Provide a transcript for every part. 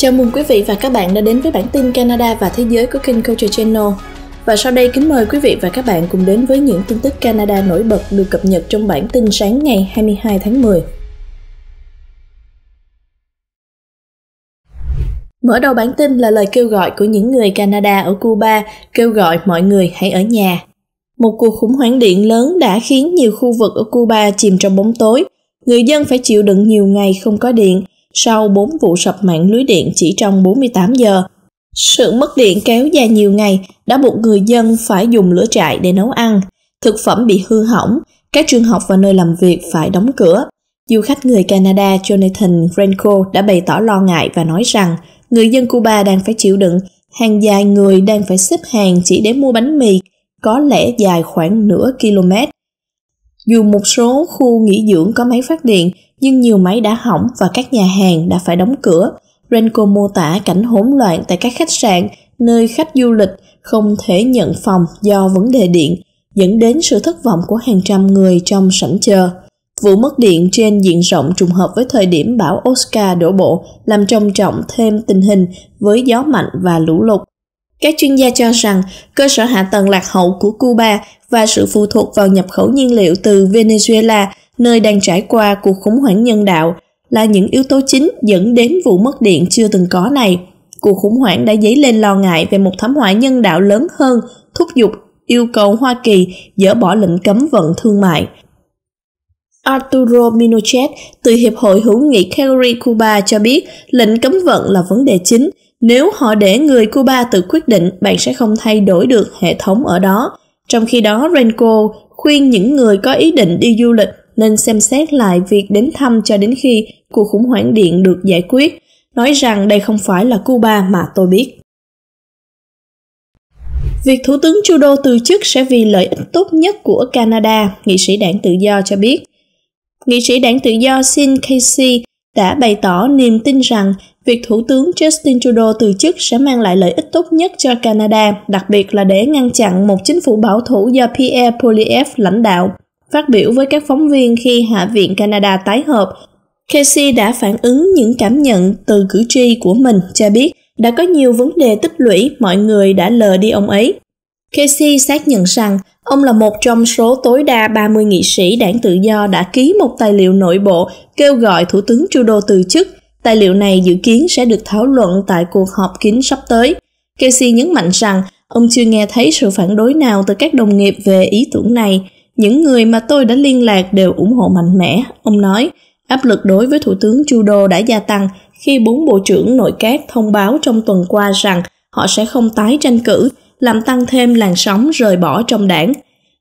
Chào mừng quý vị và các bạn đã đến với bản tin Canada và thế giới của kênh Culture Channel. Và sau đây kính mời quý vị và các bạn cùng đến với những tin tức Canada nổi bật được cập nhật trong bản tin sáng ngày 22 tháng 10. Mở đầu bản tin là lời kêu gọi của những người Canada ở Cuba kêu gọi mọi người hãy ở nhà. Một cuộc khủng hoảng điện lớn đã khiến nhiều khu vực ở Cuba chìm trong bóng tối. Người dân phải chịu đựng nhiều ngày không có điện, sau 4 vụ sập mạng lưới điện chỉ trong 48 giờ. Sự mất điện kéo dài nhiều ngày đã buộc người dân phải dùng lửa trại để nấu ăn, thực phẩm bị hư hỏng, các trường học và nơi làm việc phải đóng cửa. Du khách người Canada Jonathan Franco đã bày tỏ lo ngại và nói rằng người dân Cuba đang phải chịu đựng hàng dài người đang phải xếp hàng chỉ để mua bánh mì, có lẽ dài khoảng nửa km. Dù một số khu nghỉ dưỡng có máy phát điện, nhưng nhiều máy đã hỏng và các nhà hàng đã phải đóng cửa. Renko mô tả cảnh hỗn loạn tại các khách sạn, nơi khách du lịch không thể nhận phòng do vấn đề điện, dẫn đến sự thất vọng của hàng trăm người trong sảnh chờ. Vụ mất điện trên diện rộng trùng hợp với thời điểm bão Oscar đổ bộ, làm trầm trọng thêm tình hình với gió mạnh và lũ lụt. Các chuyên gia cho rằng cơ sở hạ tầng lạc hậu của Cuba và sự phụ thuộc vào nhập khẩu nhiên liệu từ Venezuela nơi đang trải qua cuộc khủng hoảng nhân đạo là những yếu tố chính dẫn đến vụ mất điện chưa từng có này. Cuộc khủng hoảng đã dấy lên lo ngại về một thảm họa nhân đạo lớn hơn, thúc giục yêu cầu Hoa Kỳ dỡ bỏ lệnh cấm vận thương mại. Arturo Minochet từ Hiệp hội hữu nghị Calgary Cuba cho biết lệnh cấm vận là vấn đề chính. Nếu họ để người Cuba tự quyết định, bạn sẽ không thay đổi được hệ thống ở đó. Trong khi đó, Renko khuyên những người có ý định đi du lịch nên xem xét lại việc đến thăm cho đến khi cuộc khủng hoảng điện được giải quyết, nói rằng đây không phải là Cuba mà tôi biết. Việc Thủ tướng Trudeau từ chức sẽ vì lợi ích tốt nhất của Canada, nghị sĩ đảng tự do cho biết. Nghị sĩ đảng tự do Sin Casey đã bày tỏ niềm tin rằng việc Thủ tướng Justin Trudeau từ chức sẽ mang lại lợi ích tốt nhất cho Canada, đặc biệt là để ngăn chặn một chính phủ bảo thủ do Pierre Poliev lãnh đạo, Phát biểu với các phóng viên khi Hạ viện Canada tái hợp, Casey đã phản ứng những cảm nhận từ cử tri của mình cho biết đã có nhiều vấn đề tích lũy mọi người đã lờ đi ông ấy. Casey xác nhận rằng ông là một trong số tối đa 30 nghị sĩ đảng tự do đã ký một tài liệu nội bộ kêu gọi Thủ tướng Trudeau từ chức. Tài liệu này dự kiến sẽ được thảo luận tại cuộc họp kín sắp tới. Casey nhấn mạnh rằng ông chưa nghe thấy sự phản đối nào từ các đồng nghiệp về ý tưởng này. Những người mà tôi đã liên lạc đều ủng hộ mạnh mẽ, ông nói. Áp lực đối với Thủ tướng Trudeau đã gia tăng khi bốn bộ trưởng nội các thông báo trong tuần qua rằng họ sẽ không tái tranh cử, làm tăng thêm làn sóng rời bỏ trong đảng.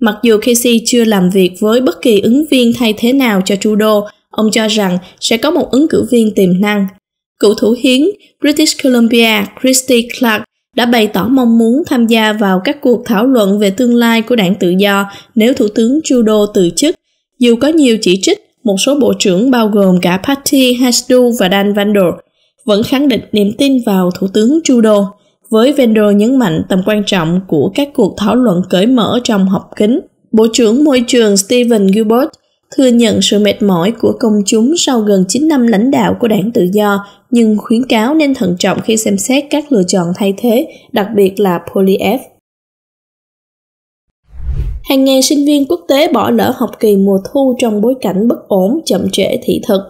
Mặc dù Casey chưa làm việc với bất kỳ ứng viên thay thế nào cho Trudeau, ông cho rằng sẽ có một ứng cử viên tiềm năng. Cựu thủ hiến British Columbia Christy Clark đã bày tỏ mong muốn tham gia vào các cuộc thảo luận về tương lai của đảng tự do nếu Thủ tướng Trudeau từ chức. Dù có nhiều chỉ trích, một số bộ trưởng bao gồm cả Patty Hasdu và Dan Vandor vẫn khẳng định niềm tin vào Thủ tướng Trudeau, với Vandor nhấn mạnh tầm quan trọng của các cuộc thảo luận cởi mở trong học kính. Bộ trưởng Môi trường Stephen Gilbert thừa nhận sự mệt mỏi của công chúng sau gần 9 năm lãnh đạo của đảng tự do, nhưng khuyến cáo nên thận trọng khi xem xét các lựa chọn thay thế, đặc biệt là polyf. Hàng ngàn sinh viên quốc tế bỏ lỡ học kỳ mùa thu trong bối cảnh bất ổn, chậm trễ thị thực.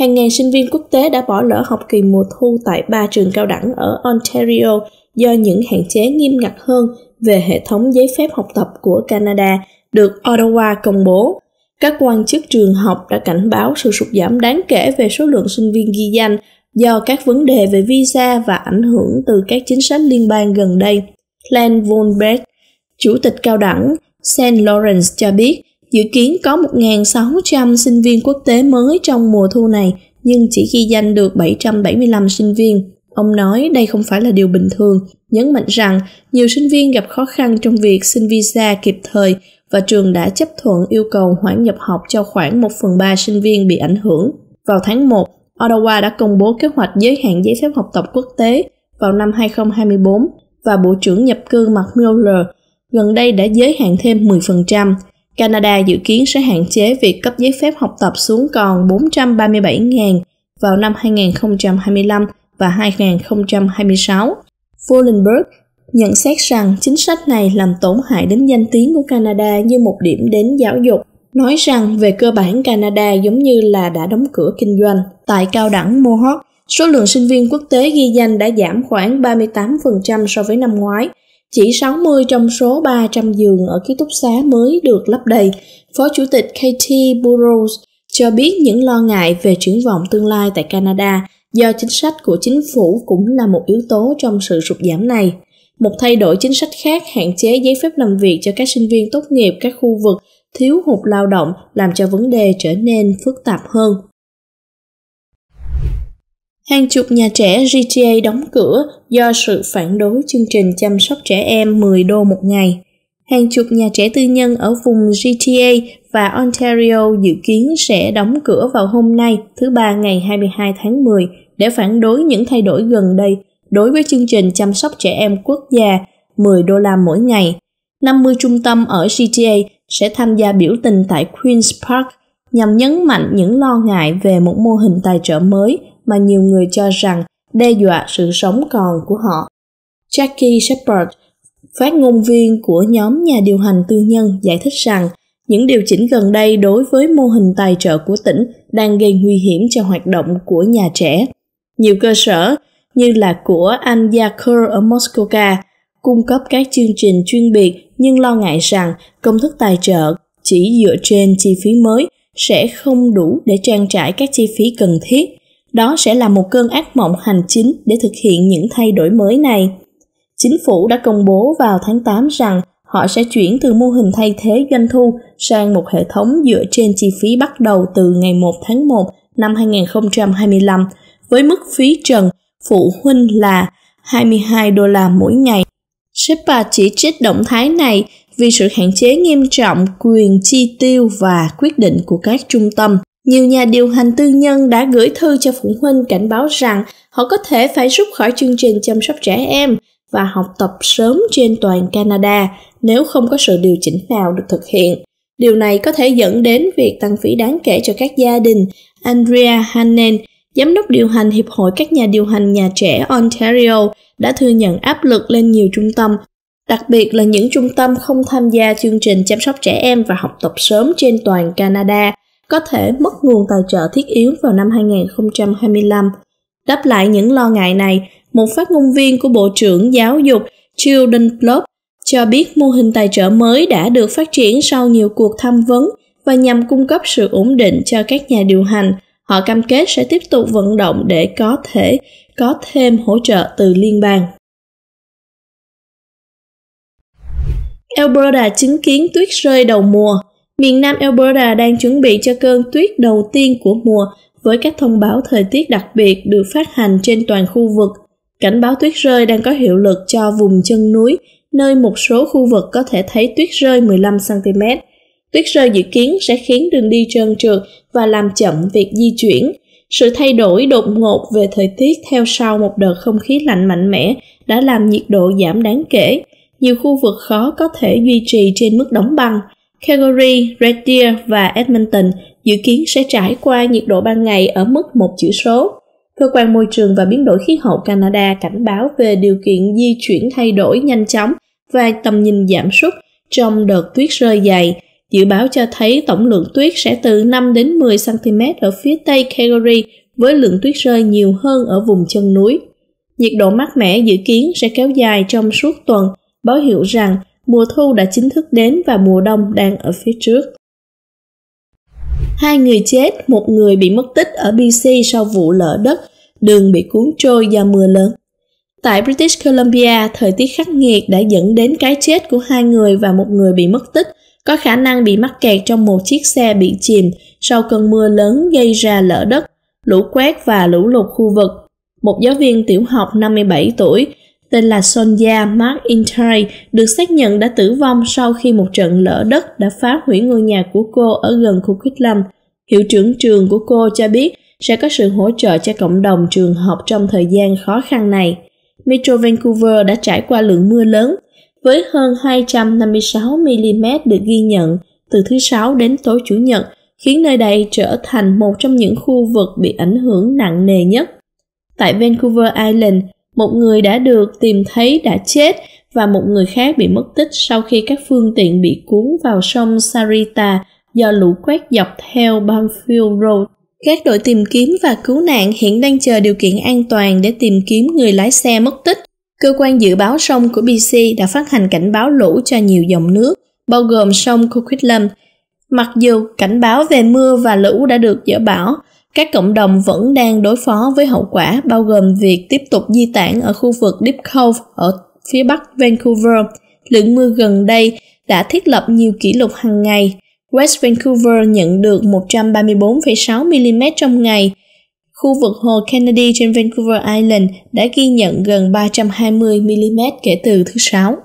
Hàng ngàn sinh viên quốc tế đã bỏ lỡ học kỳ mùa thu tại ba trường cao đẳng ở Ontario do những hạn chế nghiêm ngặt hơn về hệ thống giấy phép học tập của Canada được Ottawa công bố. Các quan chức trường học đã cảnh báo sự sụt giảm đáng kể về số lượng sinh viên ghi danh do các vấn đề về visa và ảnh hưởng từ các chính sách liên bang gần đây. Len Von Berg, chủ tịch cao đẳng St. Lawrence cho biết dự kiến có 1.600 sinh viên quốc tế mới trong mùa thu này nhưng chỉ ghi danh được 775 sinh viên. Ông nói đây không phải là điều bình thường, nhấn mạnh rằng nhiều sinh viên gặp khó khăn trong việc xin visa kịp thời và trường đã chấp thuận yêu cầu hoãn nhập học cho khoảng 1 phần 3 sinh viên bị ảnh hưởng. Vào tháng 1, Ottawa đã công bố kế hoạch giới hạn giấy phép học tập quốc tế vào năm 2024 và Bộ trưởng nhập cư Mark Miller gần đây đã giới hạn thêm 10%. Canada dự kiến sẽ hạn chế việc cấp giấy phép học tập xuống còn 437.000 vào năm 2025 và 2026. Fullenberg, nhận xét rằng chính sách này làm tổn hại đến danh tiếng của Canada như một điểm đến giáo dục, nói rằng về cơ bản Canada giống như là đã đóng cửa kinh doanh. Tại cao đẳng Mohawk, số lượng sinh viên quốc tế ghi danh đã giảm khoảng 38% so với năm ngoái. Chỉ 60 trong số 300 giường ở ký túc xá mới được lấp đầy. Phó Chủ tịch Katie Burrows cho biết những lo ngại về triển vọng tương lai tại Canada do chính sách của chính phủ cũng là một yếu tố trong sự sụt giảm này. Một thay đổi chính sách khác hạn chế giấy phép làm việc cho các sinh viên tốt nghiệp các khu vực thiếu hụt lao động làm cho vấn đề trở nên phức tạp hơn. Hàng chục nhà trẻ GTA đóng cửa do sự phản đối chương trình chăm sóc trẻ em 10 đô một ngày. Hàng chục nhà trẻ tư nhân ở vùng GTA và Ontario dự kiến sẽ đóng cửa vào hôm nay, thứ ba ngày 22 tháng 10, để phản đối những thay đổi gần đây đối với chương trình chăm sóc trẻ em quốc gia 10 đô la mỗi ngày. 50 trung tâm ở GTA sẽ tham gia biểu tình tại Queen's Park nhằm nhấn mạnh những lo ngại về một mô hình tài trợ mới mà nhiều người cho rằng đe dọa sự sống còn của họ. Jackie Shepard, phát ngôn viên của nhóm nhà điều hành tư nhân giải thích rằng những điều chỉnh gần đây đối với mô hình tài trợ của tỉnh đang gây nguy hiểm cho hoạt động của nhà trẻ. Nhiều cơ sở như là của anh Yakur ở Moscow cung cấp các chương trình chuyên biệt nhưng lo ngại rằng công thức tài trợ chỉ dựa trên chi phí mới sẽ không đủ để trang trải các chi phí cần thiết. Đó sẽ là một cơn ác mộng hành chính để thực hiện những thay đổi mới này. Chính phủ đã công bố vào tháng 8 rằng họ sẽ chuyển từ mô hình thay thế doanh thu sang một hệ thống dựa trên chi phí bắt đầu từ ngày 1 tháng 1 năm 2025 với mức phí trần phụ huynh là 22 đô la mỗi ngày. Sheppa chỉ trích động thái này vì sự hạn chế nghiêm trọng quyền chi tiêu và quyết định của các trung tâm. Nhiều nhà điều hành tư nhân đã gửi thư cho phụ huynh cảnh báo rằng họ có thể phải rút khỏi chương trình chăm sóc trẻ em và học tập sớm trên toàn Canada nếu không có sự điều chỉnh nào được thực hiện. Điều này có thể dẫn đến việc tăng phí đáng kể cho các gia đình. Andrea Hannen, Giám đốc điều hành Hiệp hội các nhà điều hành nhà trẻ Ontario đã thừa nhận áp lực lên nhiều trung tâm, đặc biệt là những trung tâm không tham gia chương trình chăm sóc trẻ em và học tập sớm trên toàn Canada có thể mất nguồn tài trợ thiết yếu vào năm 2025. Đáp lại những lo ngại này, một phát ngôn viên của Bộ trưởng Giáo dục Children Club cho biết mô hình tài trợ mới đã được phát triển sau nhiều cuộc tham vấn và nhằm cung cấp sự ổn định cho các nhà điều hành – Họ cam kết sẽ tiếp tục vận động để có thể có thêm hỗ trợ từ liên bang. Alberta chứng kiến tuyết rơi đầu mùa. Miền Nam Alberta đang chuẩn bị cho cơn tuyết đầu tiên của mùa với các thông báo thời tiết đặc biệt được phát hành trên toàn khu vực. Cảnh báo tuyết rơi đang có hiệu lực cho vùng chân núi, nơi một số khu vực có thể thấy tuyết rơi 15 cm Tuyết rơi dự kiến sẽ khiến đường đi trơn trượt và làm chậm việc di chuyển. Sự thay đổi đột ngột về thời tiết theo sau một đợt không khí lạnh mạnh mẽ đã làm nhiệt độ giảm đáng kể. Nhiều khu vực khó có thể duy trì trên mức đóng băng. Calgary, Red Deer và Edmonton dự kiến sẽ trải qua nhiệt độ ban ngày ở mức một chữ số. Cơ quan Môi trường và Biến đổi Khí hậu Canada cảnh báo về điều kiện di chuyển thay đổi nhanh chóng và tầm nhìn giảm sút trong đợt tuyết rơi dày Dự báo cho thấy tổng lượng tuyết sẽ từ 5 đến 10 cm ở phía tây Calgary với lượng tuyết rơi nhiều hơn ở vùng chân núi. Nhiệt độ mát mẻ dự kiến sẽ kéo dài trong suốt tuần, báo hiệu rằng mùa thu đã chính thức đến và mùa đông đang ở phía trước. Hai người chết, một người bị mất tích ở BC sau vụ lở đất, đường bị cuốn trôi do mưa lớn. Tại British Columbia, thời tiết khắc nghiệt đã dẫn đến cái chết của hai người và một người bị mất tích có khả năng bị mắc kẹt trong một chiếc xe bị chìm sau cơn mưa lớn gây ra lở đất, lũ quét và lũ lụt khu vực. Một giáo viên tiểu học 57 tuổi tên là Sonja Mark Intay được xác nhận đã tử vong sau khi một trận lở đất đã phá hủy ngôi nhà của cô ở gần khu lâm. Hiệu trưởng trường của cô cho biết sẽ có sự hỗ trợ cho cộng đồng trường học trong thời gian khó khăn này. Metro Vancouver đã trải qua lượng mưa lớn với hơn 256mm được ghi nhận từ thứ Sáu đến tối Chủ nhật, khiến nơi đây trở thành một trong những khu vực bị ảnh hưởng nặng nề nhất. Tại Vancouver Island, một người đã được tìm thấy đã chết và một người khác bị mất tích sau khi các phương tiện bị cuốn vào sông Sarita do lũ quét dọc theo Banfield Road. Các đội tìm kiếm và cứu nạn hiện đang chờ điều kiện an toàn để tìm kiếm người lái xe mất tích Cơ quan dự báo sông của BC đã phát hành cảnh báo lũ cho nhiều dòng nước, bao gồm sông Coquitlam. Mặc dù cảnh báo về mưa và lũ đã được dỡ bỏ, các cộng đồng vẫn đang đối phó với hậu quả bao gồm việc tiếp tục di tản ở khu vực Deep Cove ở phía bắc Vancouver. Lượng mưa gần đây đã thiết lập nhiều kỷ lục hàng ngày. West Vancouver nhận được 134,6 mm trong ngày, Khu vực hồ Kennedy trên Vancouver Island đã ghi nhận gần 320 mm kể từ thứ Sáu.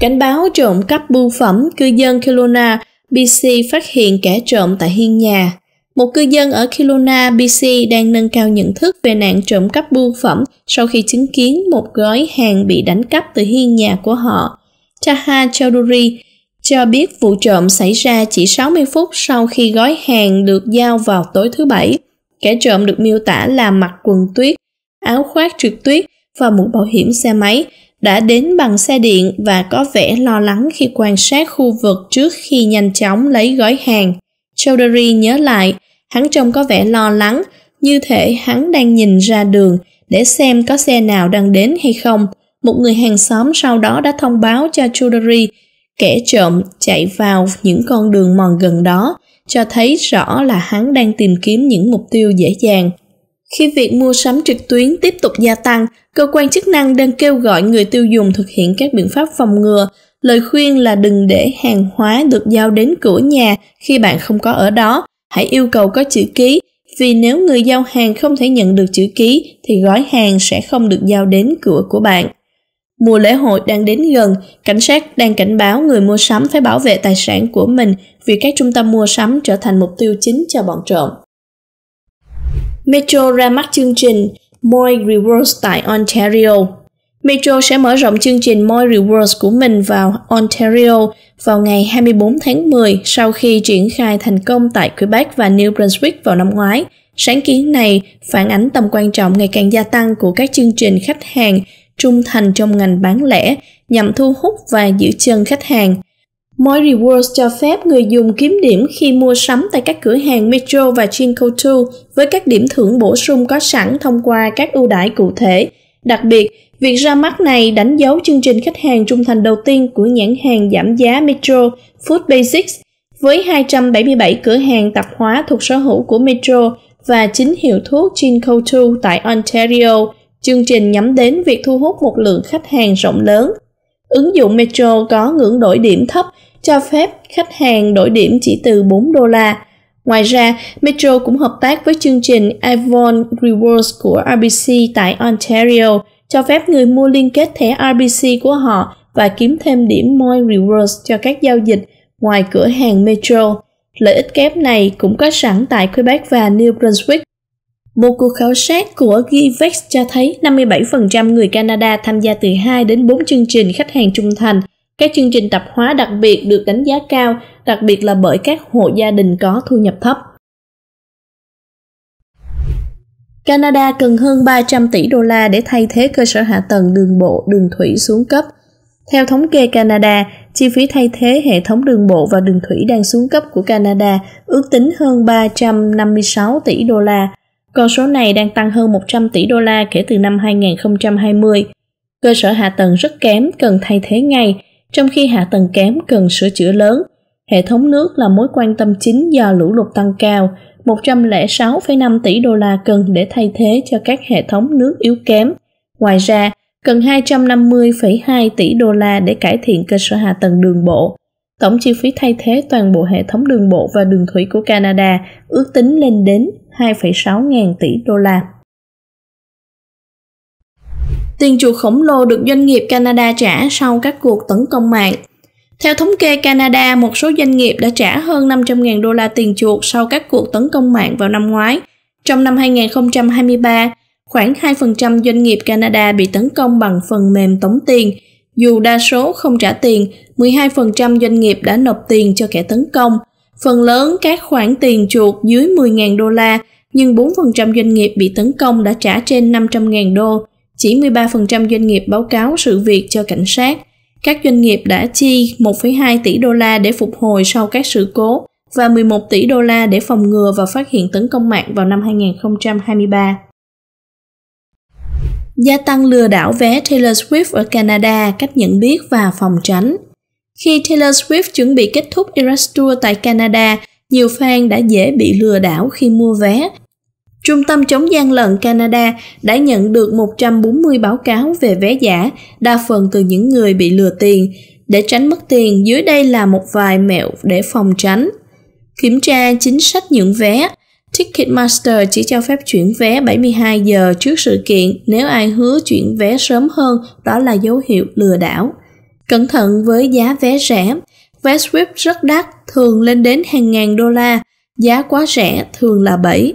Cảnh báo trộm cắp bưu phẩm cư dân Kelowna, BC phát hiện kẻ trộm tại hiên nhà. Một cư dân ở Kelowna, BC đang nâng cao nhận thức về nạn trộm cắp bưu phẩm sau khi chứng kiến một gói hàng bị đánh cắp từ hiên nhà của họ. Taha Chowdhury, cho biết vụ trộm xảy ra chỉ 60 phút sau khi gói hàng được giao vào tối thứ Bảy. Kẻ trộm được miêu tả là mặc quần tuyết, áo khoác trượt tuyết và một bảo hiểm xe máy, đã đến bằng xe điện và có vẻ lo lắng khi quan sát khu vực trước khi nhanh chóng lấy gói hàng. Chowdhury nhớ lại, hắn trông có vẻ lo lắng, như thể hắn đang nhìn ra đường để xem có xe nào đang đến hay không. Một người hàng xóm sau đó đã thông báo cho Chowdhury Kẻ trộm chạy vào những con đường mòn gần đó, cho thấy rõ là hắn đang tìm kiếm những mục tiêu dễ dàng. Khi việc mua sắm trực tuyến tiếp tục gia tăng, cơ quan chức năng đang kêu gọi người tiêu dùng thực hiện các biện pháp phòng ngừa. Lời khuyên là đừng để hàng hóa được giao đến cửa nhà khi bạn không có ở đó. Hãy yêu cầu có chữ ký, vì nếu người giao hàng không thể nhận được chữ ký thì gói hàng sẽ không được giao đến cửa của bạn. Mùa lễ hội đang đến gần, cảnh sát đang cảnh báo người mua sắm phải bảo vệ tài sản của mình vì các trung tâm mua sắm trở thành mục tiêu chính cho bọn trộm. Metro ra mắt chương trình Moi Rewards tại Ontario. Metro sẽ mở rộng chương trình Moi Rewards của mình vào Ontario vào ngày 24 tháng 10 sau khi triển khai thành công tại Quebec và New Brunswick vào năm ngoái. Sáng kiến này phản ánh tầm quan trọng ngày càng gia tăng của các chương trình khách hàng trung thành trong ngành bán lẻ nhằm thu hút và giữ chân khách hàng. Mỗi Rewards cho phép người dùng kiếm điểm khi mua sắm tại các cửa hàng Metro và Chinkotu với các điểm thưởng bổ sung có sẵn thông qua các ưu đãi cụ thể. Đặc biệt, việc ra mắt này đánh dấu chương trình khách hàng trung thành đầu tiên của nhãn hàng giảm giá Metro Food Basics với 277 cửa hàng tạp hóa thuộc sở hữu của Metro và chính hiệu thuốc Chinkotu tại Ontario, Chương trình nhắm đến việc thu hút một lượng khách hàng rộng lớn. Ứng dụng Metro có ngưỡng đổi điểm thấp, cho phép khách hàng đổi điểm chỉ từ 4 đô la. Ngoài ra, Metro cũng hợp tác với chương trình Avon Rewards của RBC tại Ontario, cho phép người mua liên kết thẻ RBC của họ và kiếm thêm điểm Moi Rewards cho các giao dịch ngoài cửa hàng Metro. Lợi ích kép này cũng có sẵn tại Quebec và New Brunswick, một cuộc khảo sát của Givex cho thấy 57% người Canada tham gia từ 2 đến 4 chương trình khách hàng trung thành. Các chương trình tập hóa đặc biệt được đánh giá cao, đặc biệt là bởi các hộ gia đình có thu nhập thấp. Canada cần hơn 300 tỷ đô la để thay thế cơ sở hạ tầng đường bộ, đường thủy xuống cấp. Theo thống kê Canada, chi phí thay thế hệ thống đường bộ và đường thủy đang xuống cấp của Canada ước tính hơn 356 tỷ đô la, con số này đang tăng hơn 100 tỷ đô la kể từ năm 2020. Cơ sở hạ tầng rất kém cần thay thế ngay, trong khi hạ tầng kém cần sửa chữa lớn. Hệ thống nước là mối quan tâm chính do lũ lụt tăng cao, 106,5 tỷ đô la cần để thay thế cho các hệ thống nước yếu kém. Ngoài ra, cần 250,2 tỷ đô la để cải thiện cơ sở hạ tầng đường bộ. Tổng chi phí thay thế toàn bộ hệ thống đường bộ và đường thủy của Canada ước tính lên đến 2,6 ngàn tỷ đô la. Tiền chuộc khổng lồ được doanh nghiệp Canada trả sau các cuộc tấn công mạng. Theo thống kê Canada, một số doanh nghiệp đã trả hơn 500.000 đô la tiền chuộc sau các cuộc tấn công mạng vào năm ngoái. Trong năm 2023, khoảng 2% doanh nghiệp Canada bị tấn công bằng phần mềm tống tiền. Dù đa số không trả tiền, 12% doanh nghiệp đã nộp tiền cho kẻ tấn công, Phần lớn các khoản tiền chuột dưới 10.000 đô la, nhưng 4% doanh nghiệp bị tấn công đã trả trên 500.000 đô. Chỉ 13% doanh nghiệp báo cáo sự việc cho cảnh sát. Các doanh nghiệp đã chi 1,2 tỷ đô la để phục hồi sau các sự cố và 11 tỷ đô la để phòng ngừa và phát hiện tấn công mạng vào năm 2023. Gia tăng lừa đảo vé Taylor Swift ở Canada, cách nhận biết và phòng tránh. Khi Taylor Swift chuẩn bị kết thúc Eras Tour tại Canada, nhiều fan đã dễ bị lừa đảo khi mua vé. Trung tâm chống gian lận Canada đã nhận được 140 báo cáo về vé giả, đa phần từ những người bị lừa tiền. Để tránh mất tiền, dưới đây là một vài mẹo để phòng tránh. Kiểm tra chính sách những vé. Ticketmaster chỉ cho phép chuyển vé 72 giờ trước sự kiện nếu ai hứa chuyển vé sớm hơn, đó là dấu hiệu lừa đảo. Cẩn thận với giá vé rẻ, vé Swift rất đắt, thường lên đến hàng ngàn đô la, giá quá rẻ thường là bẫy.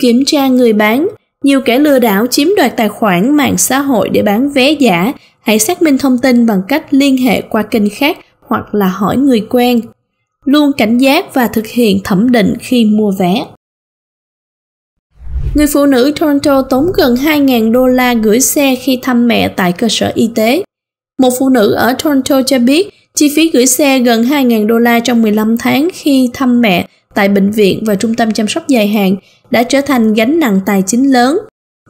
Kiểm tra người bán, nhiều kẻ lừa đảo chiếm đoạt tài khoản mạng xã hội để bán vé giả, hãy xác minh thông tin bằng cách liên hệ qua kênh khác hoặc là hỏi người quen. Luôn cảnh giác và thực hiện thẩm định khi mua vé. Người phụ nữ Toronto tốn gần 2.000 đô la gửi xe khi thăm mẹ tại cơ sở y tế. Một phụ nữ ở Toronto cho biết chi phí gửi xe gần 2.000 đô la trong 15 tháng khi thăm mẹ tại bệnh viện và trung tâm chăm sóc dài hạn đã trở thành gánh nặng tài chính lớn.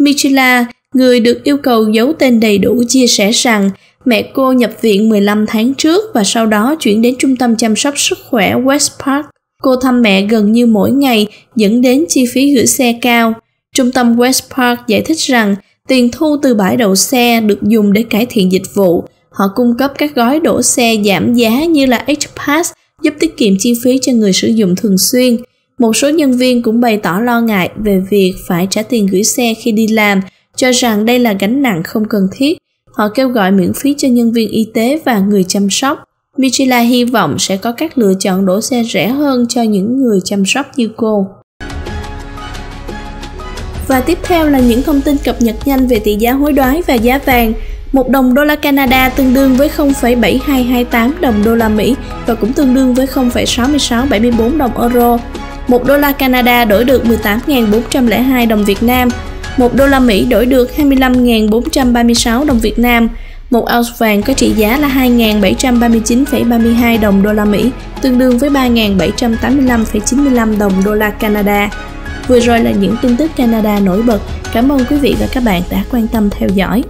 Michela, người được yêu cầu giấu tên đầy đủ chia sẻ rằng mẹ cô nhập viện 15 tháng trước và sau đó chuyển đến trung tâm chăm sóc sức khỏe West Park. Cô thăm mẹ gần như mỗi ngày dẫn đến chi phí gửi xe cao. Trung tâm West Park giải thích rằng tiền thu từ bãi đậu xe được dùng để cải thiện dịch vụ Họ cung cấp các gói đổ xe giảm giá như là H-Pass giúp tiết kiệm chi phí cho người sử dụng thường xuyên. Một số nhân viên cũng bày tỏ lo ngại về việc phải trả tiền gửi xe khi đi làm, cho rằng đây là gánh nặng không cần thiết. Họ kêu gọi miễn phí cho nhân viên y tế và người chăm sóc. Michela hy vọng sẽ có các lựa chọn đổ xe rẻ hơn cho những người chăm sóc như cô. Và tiếp theo là những thông tin cập nhật nhanh về tỷ giá hối đoái và giá vàng một đồng đô la Canada tương đương với 0,7228 đồng đô la Mỹ và cũng tương đương với 0,6674 đồng euro. Một đô la Canada đổi được 18.402 đồng Việt Nam. Một đô la Mỹ đổi được 25.436 đồng Việt Nam. Một ounce vàng có trị giá là 2.739,32 đồng đô la Mỹ, tương đương với 3.785,95 đồng đô la Canada. Vừa rồi là những tin tức Canada nổi bật. Cảm ơn quý vị và các bạn đã quan tâm theo dõi.